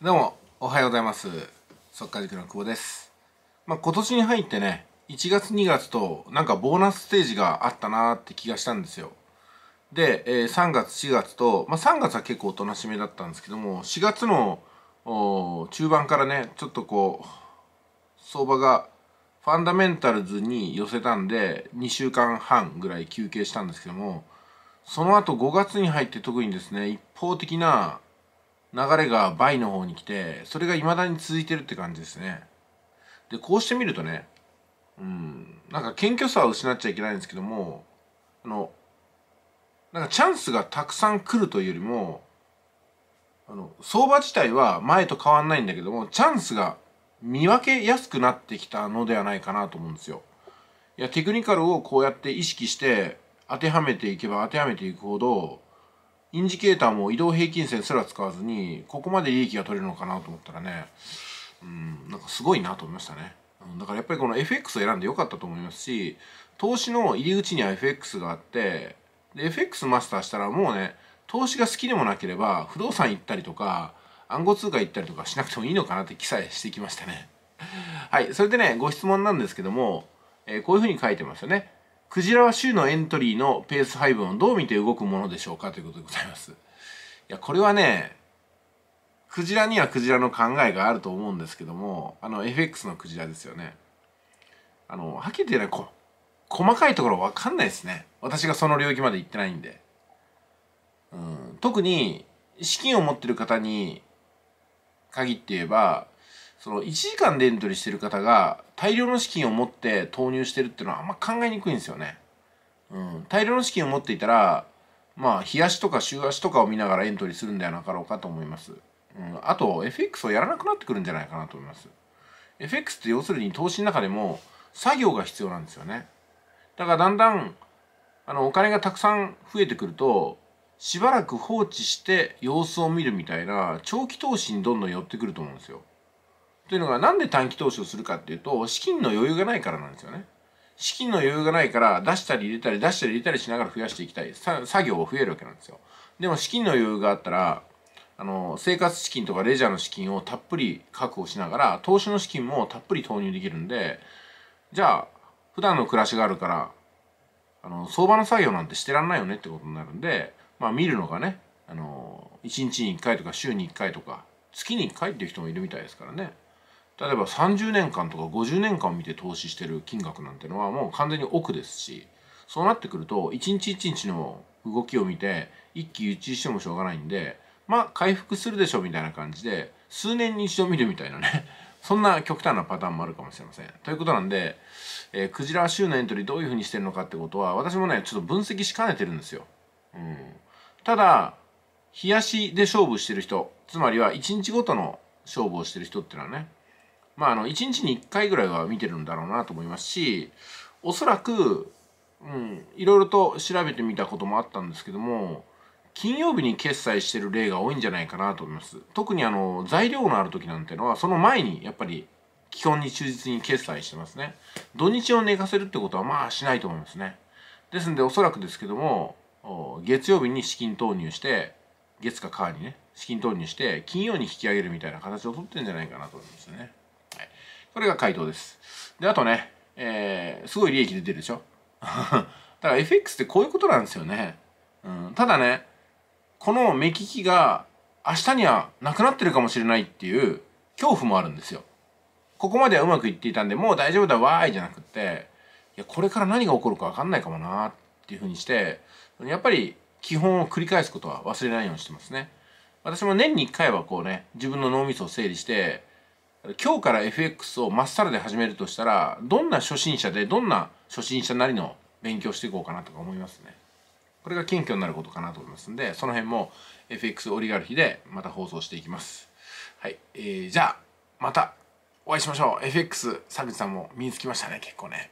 どうも、おはようございます。速稼塾の久保です。まあ、今年に入ってね、1月2月となんかボーナスステージがあったなーって気がしたんですよ。で、えー、3月4月と、まあ、3月は結構おとなしめだったんですけども、4月の中盤からね、ちょっとこう、相場がファンダメンタルズに寄せたんで、2週間半ぐらい休憩したんですけども、その後5月に入って特にですね、一方的な流れが倍の方に来てそれが未だに続いてるって感じですねでこうしてみるとねうんなんか謙虚さを失っちゃいけないんですけどもあのなんかチャンスがたくさん来るというよりもあの相場自体は前と変わんないんだけどもチャンスが見分けやすくなってきたのではないかなと思うんですよ。いやテクニカルをこうやって意識して当てはめていけば当てはめていくほどインジケーターも移動平均線すら使わずにここまで利益が取れるのかなと思ったらねうんなんかすごいなと思いましたねだからやっぱりこの FX を選んでよかったと思いますし投資の入り口には FX があってで FX マスターしたらもうね投資が好きでもなければ不動産行ったりとか暗号通貨行ったりとかしなくてもいいのかなって記載してきましたねはいそれでねご質問なんですけども、えー、こういうふうに書いてますよねクジラは週のエントリーのペース配分をどう見て動くものでしょうかということでございます。いや、これはね、クジラにはクジラの考えがあると思うんですけども、あの、FX のクジラですよね。あの、はっきり言ってね、こ細かいところわかんないですね。私がその領域まで行ってないんで。うん、特に、資金を持ってる方に限って言えば、その1時間でエントリーしてる方が大量の資金を持って投入してるっていうのはあんま考えにくいんですよね。うん、大量の資金を持っていたらまあ日足とか週足とかを見ながらエントリーするんではなかろうかと思います。うん、あと FX をやらなくなってくるんじゃないかなと思います。FX って要するに投資の中でも作業が必要なんですよね。だからだんだんあのお金がたくさん増えてくるとしばらく放置して様子を見るみたいな長期投資にどんどん寄ってくると思うんですよ。というのがなんで短期投資をするかっていうと資金の余裕がないからなんですよね資金の余裕がないから出したり入れたり出したり入れたりしながら増やしていきたい作業を増えるわけなんですよでも資金の余裕があったらあの生活資金とかレジャーの資金をたっぷり確保しながら投資の資金もたっぷり投入できるんでじゃあ普段の暮らしがあるからあの相場の作業なんてしてらんないよねってことになるんでまあ見るのがねあの1日に1回とか週に1回とか月に1回っていう人もいるみたいですからね。例えば30年間とか50年間見て投資してる金額なんてのはもう完全に億ですしそうなってくると一日一日の動きを見て一喜一憂してもしょうがないんでまあ回復するでしょみたいな感じで数年に一度見るみたいなね そんな極端なパターンもあるかもしれません。ということなんで、えー、クジラ週のエントリーどういうふうにしてるのかってことは私もねちょっと分析しかねてるんですよ。うん、ただ冷やしで勝負してる人つまりは一日ごとの勝負をしてる人っていうのはねまあ、あの、1日に1回ぐらいは見てるんだろうなと思いますし、おそらく、うん、いろいろと調べてみたこともあったんですけども、金曜日に決済してる例が多いんじゃないかなと思います。特にあの、材料のある時なんてのは、その前にやっぱり基本に忠実に決済してますね。土日を寝かせるってことはまあしないと思いますね。ですんでおそらくですけども、月曜日に資金投入して、月か火にね、資金投入して、金曜に引き上げるみたいな形をとってんじゃないかなと思いますね。これが回答です。で、あとね、えー、すごい利益出てるでしょ だから FX ってこういうことなんですよね。うん、ただね、この目利きが明日にはなくなってるかもしれないっていう恐怖もあるんですよ。ここまではうまくいっていたんで、もう大丈夫だわーいじゃなくって、いや、これから何が起こるかわかんないかもなーっていうふうにして、やっぱり基本を繰り返すことは忘れないようにしてますね。私も年に1回はこうね、自分の脳みそを整理して、今日から FX をまっさらで始めるとしたらどんな初心者でどんな初心者なりの勉強していこうかなとか思いますねこれが謙虚になることかなと思いますんでその辺も FX オリガルヒでまた放送していきますはい、えー、じゃあまたお会いしましょう FX 佐口さんも身につきましたね結構ね